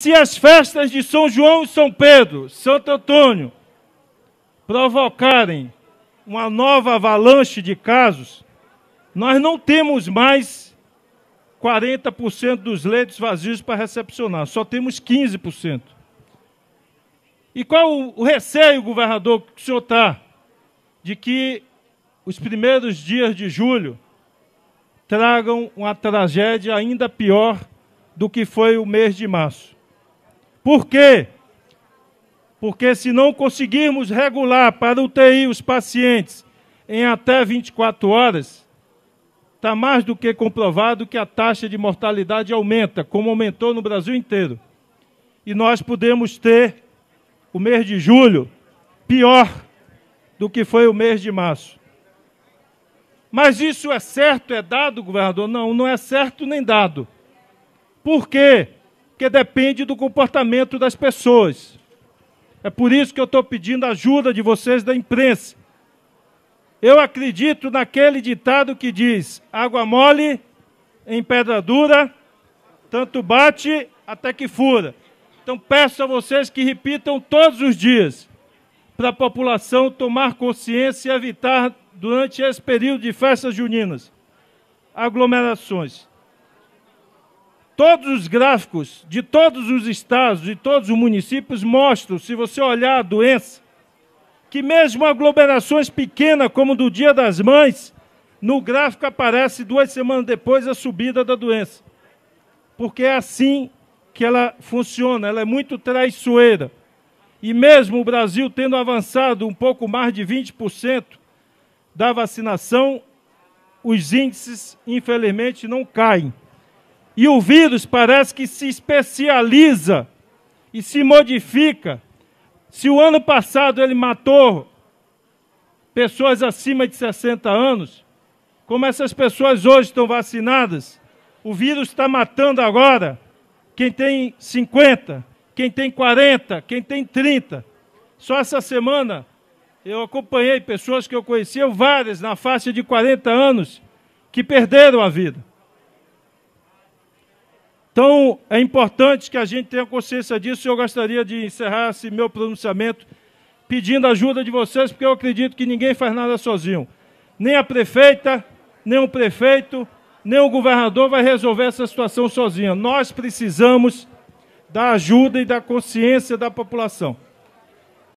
Se as festas de São João e São Pedro, Santo Antônio, provocarem uma nova avalanche de casos, nós não temos mais 40% dos leitos vazios para recepcionar, só temos 15%. E qual o receio, governador, que o senhor está de que os primeiros dias de julho tragam uma tragédia ainda pior do que foi o mês de março? Por quê? Porque se não conseguirmos regular para UTI os pacientes em até 24 horas, está mais do que comprovado que a taxa de mortalidade aumenta, como aumentou no Brasil inteiro. E nós podemos ter o mês de julho pior do que foi o mês de março. Mas isso é certo, é dado, governador? Não, não é certo nem dado. Por quê? porque depende do comportamento das pessoas. É por isso que eu estou pedindo ajuda de vocês da imprensa. Eu acredito naquele ditado que diz: água mole em pedra dura, tanto bate até que fura. Então peço a vocês que repitam todos os dias, para a população tomar consciência e evitar, durante esse período de festas juninas, aglomerações. Todos os gráficos de todos os estados e todos os municípios mostram, se você olhar a doença, que mesmo aglomerações pequenas, como do Dia das Mães, no gráfico aparece duas semanas depois a subida da doença. Porque é assim que ela funciona, ela é muito traiçoeira. E mesmo o Brasil tendo avançado um pouco mais de 20% da vacinação, os índices, infelizmente, não caem. E o vírus parece que se especializa e se modifica. Se o ano passado ele matou pessoas acima de 60 anos, como essas pessoas hoje estão vacinadas, o vírus está matando agora quem tem 50, quem tem 40, quem tem 30. Só essa semana eu acompanhei pessoas que eu conhecia, várias na faixa de 40 anos, que perderam a vida. Então, é importante que a gente tenha consciência disso. Eu gostaria de encerrar esse meu pronunciamento pedindo ajuda de vocês, porque eu acredito que ninguém faz nada sozinho. Nem a prefeita, nem o prefeito, nem o governador vai resolver essa situação sozinho. Nós precisamos da ajuda e da consciência da população.